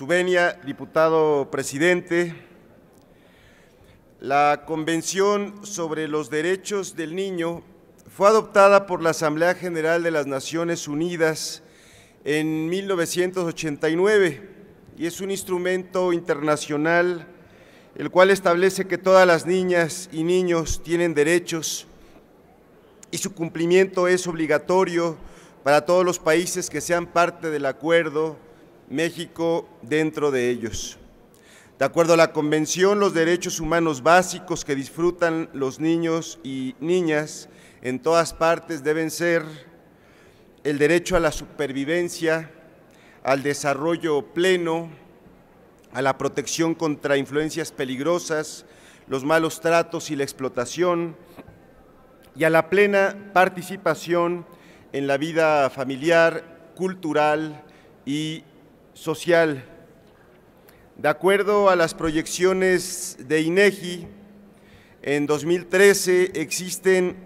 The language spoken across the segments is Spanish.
Su venia, diputado presidente, la Convención sobre los Derechos del Niño fue adoptada por la Asamblea General de las Naciones Unidas en 1989 y es un instrumento internacional el cual establece que todas las niñas y niños tienen derechos y su cumplimiento es obligatorio para todos los países que sean parte del acuerdo México dentro de ellos. De acuerdo a la Convención, los derechos humanos básicos que disfrutan los niños y niñas en todas partes deben ser el derecho a la supervivencia, al desarrollo pleno, a la protección contra influencias peligrosas, los malos tratos y la explotación, y a la plena participación en la vida familiar, cultural y social. De acuerdo a las proyecciones de INEGI, en 2013 existen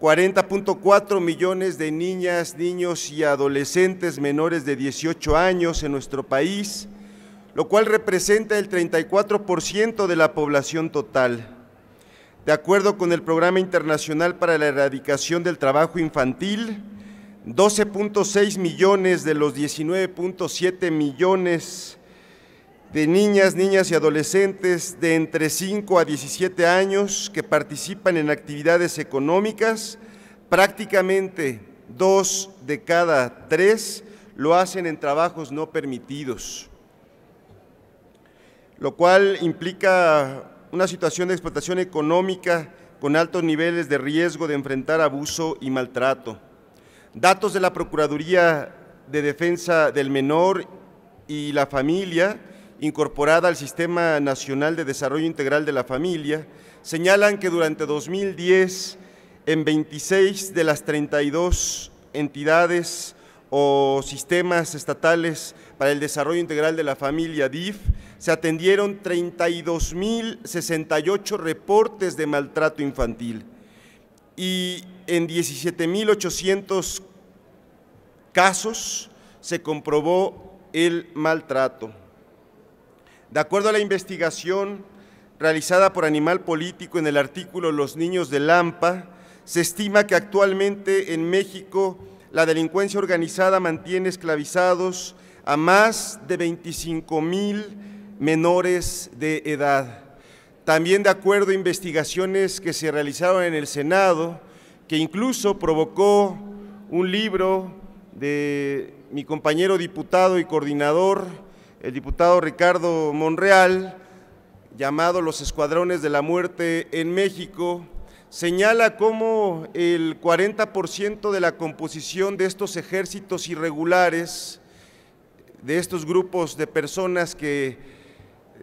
40.4 millones de niñas, niños y adolescentes menores de 18 años en nuestro país, lo cual representa el 34% de la población total. De acuerdo con el Programa Internacional para la Erradicación del Trabajo Infantil, 12.6 millones de los 19.7 millones de niñas, niñas y adolescentes de entre 5 a 17 años que participan en actividades económicas, prácticamente dos de cada tres lo hacen en trabajos no permitidos, lo cual implica una situación de explotación económica con altos niveles de riesgo de enfrentar abuso y maltrato. Datos de la Procuraduría de Defensa del Menor y la Familia, incorporada al Sistema Nacional de Desarrollo Integral de la Familia, señalan que durante 2010, en 26 de las 32 entidades o sistemas estatales para el desarrollo integral de la familia DIF, se atendieron 32.068 reportes de maltrato infantil. Y en 17.800 casos se comprobó el maltrato. De acuerdo a la investigación realizada por Animal Político en el artículo Los niños de Lampa, se estima que actualmente en México la delincuencia organizada mantiene esclavizados a más de 25.000 menores de edad. También de acuerdo a investigaciones que se realizaron en el Senado, que incluso provocó un libro de mi compañero diputado y coordinador, el diputado Ricardo Monreal, llamado Los Escuadrones de la Muerte en México, señala cómo el 40% de la composición de estos ejércitos irregulares, de estos grupos de personas que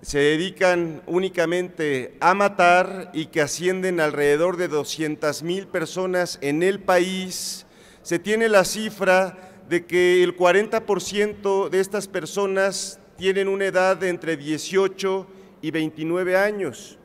se dedican únicamente a matar y que ascienden alrededor de 200 mil personas en el país, se tiene la cifra de que el 40% de estas personas tienen una edad de entre 18 y 29 años.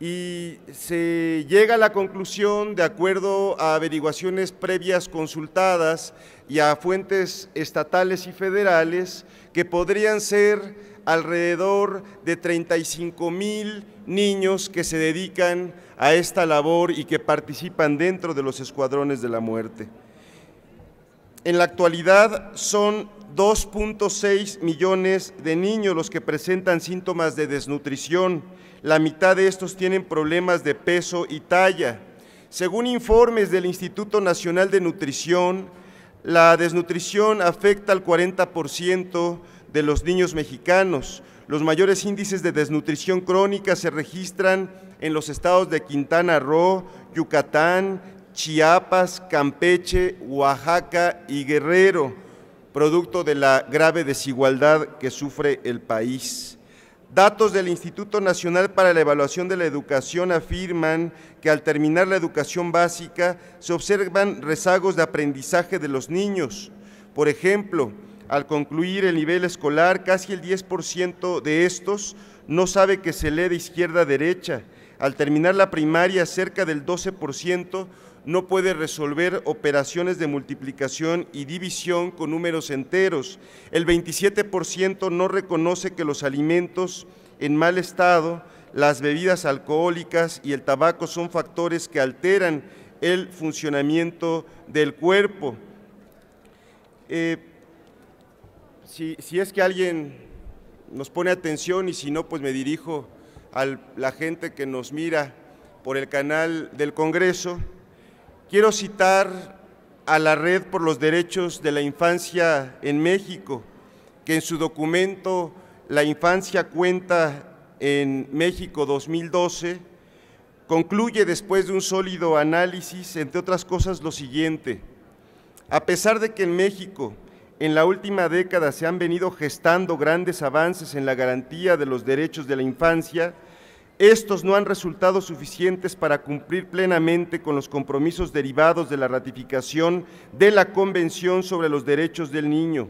Y se llega a la conclusión, de acuerdo a averiguaciones previas consultadas y a fuentes estatales y federales, que podrían ser alrededor de 35 mil niños que se dedican a esta labor y que participan dentro de los escuadrones de la muerte. En la actualidad son 2.6 millones de niños los que presentan síntomas de desnutrición. La mitad de estos tienen problemas de peso y talla. Según informes del Instituto Nacional de Nutrición, la desnutrición afecta al 40% de los niños mexicanos. Los mayores índices de desnutrición crónica se registran en los estados de Quintana Roo, Yucatán, Chiapas, Campeche, Oaxaca y Guerrero, producto de la grave desigualdad que sufre el país. Datos del Instituto Nacional para la Evaluación de la Educación afirman que al terminar la educación básica se observan rezagos de aprendizaje de los niños. Por ejemplo, al concluir el nivel escolar, casi el 10% de estos no sabe que se lee de izquierda a derecha. Al terminar la primaria, cerca del 12% no puede resolver operaciones de multiplicación y división con números enteros. El 27% no reconoce que los alimentos en mal estado, las bebidas alcohólicas y el tabaco son factores que alteran el funcionamiento del cuerpo. Eh, si, es que alguien nos pone atención y si no, pues me dirijo a la gente que nos mira por el canal del Congreso. Quiero citar a la Red por los Derechos de la Infancia en México, que en su documento La Infancia Cuenta en México 2012, concluye después de un sólido análisis, entre otras cosas, lo siguiente. A pesar de que en México en la última década se han venido gestando grandes avances en la garantía de los derechos de la infancia, estos no han resultado suficientes para cumplir plenamente con los compromisos derivados de la ratificación de la Convención sobre los Derechos del Niño.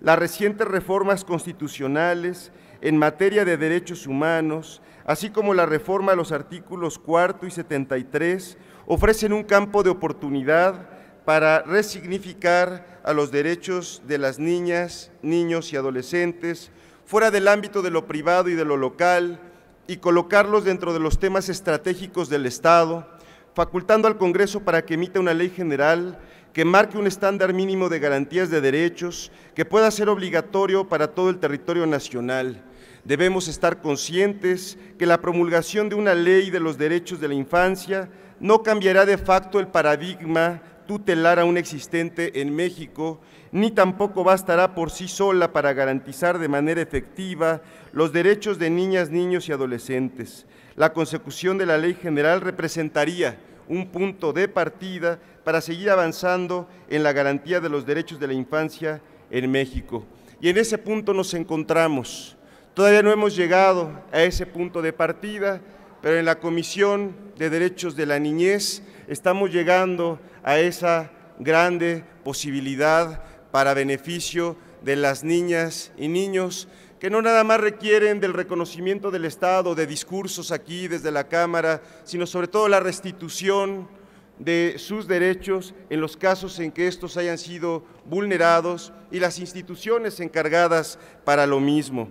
Las recientes reformas constitucionales en materia de derechos humanos, así como la reforma a los artículos 4 y 73, ofrecen un campo de oportunidad para resignificar a los derechos de las niñas, niños y adolescentes fuera del ámbito de lo privado y de lo local y colocarlos dentro de los temas estratégicos del Estado, facultando al Congreso para que emita una ley general que marque un estándar mínimo de garantías de derechos que pueda ser obligatorio para todo el territorio nacional. Debemos estar conscientes que la promulgación de una ley de los derechos de la infancia no cambiará de facto el paradigma tutelar a un existente en México, ni tampoco bastará por sí sola para garantizar de manera efectiva los derechos de niñas, niños y adolescentes. La consecución de la ley general representaría un punto de partida para seguir avanzando en la garantía de los derechos de la infancia en México. Y en ese punto nos encontramos. Todavía no hemos llegado a ese punto de partida, pero en la Comisión de Derechos de la Niñez estamos llegando a esa grande posibilidad para beneficio de las niñas y niños que no nada más requieren del reconocimiento del Estado, de discursos aquí desde la Cámara, sino sobre todo la restitución de sus derechos en los casos en que estos hayan sido vulnerados y las instituciones encargadas para lo mismo.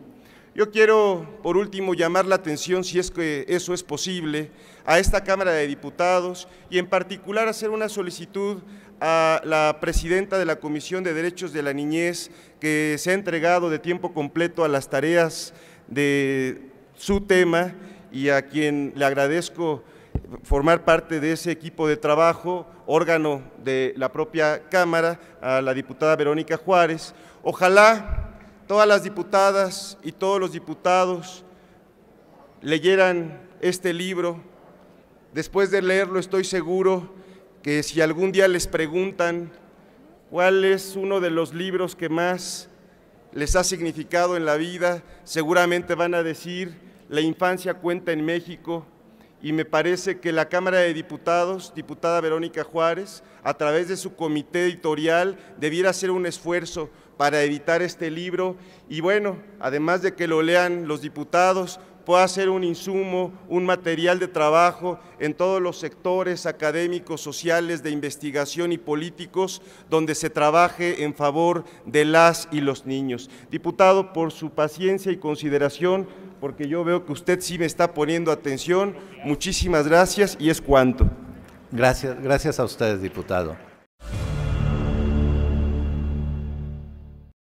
Yo quiero, por último, llamar la atención, si es que eso es posible, a esta Cámara de Diputados y en particular hacer una solicitud a la presidenta de la Comisión de Derechos de la Niñez, que se ha entregado de tiempo completo a las tareas de su tema y a quien le agradezco formar parte de ese equipo de trabajo, órgano de la propia Cámara, a la diputada Verónica Juárez. Ojalá todas las diputadas y todos los diputados leyeran este libro. Después de leerlo estoy seguro que si algún día les preguntan cuál es uno de los libros que más les ha significado en la vida, seguramente van a decir, La infancia cuenta en México y me parece que la Cámara de Diputados, diputada Verónica Juárez, a través de su comité editorial, debiera hacer un esfuerzo para editar este libro y bueno, además de que lo lean los diputados, pueda ser un insumo, un material de trabajo en todos los sectores académicos, sociales, de investigación y políticos, donde se trabaje en favor de las y los niños. Diputado, por su paciencia y consideración, porque yo veo que usted sí me está poniendo atención. Muchísimas gracias y es cuanto. Gracias, gracias a ustedes, diputado.